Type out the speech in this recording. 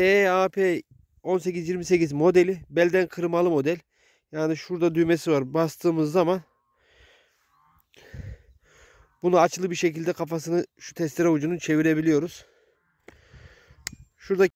TAP 1828 modeli belden kırmalı model. Yani şurada düğmesi var. Bastığımız zaman bunu açılı bir şekilde kafasını şu testere ucunu çevirebiliyoruz. Şurada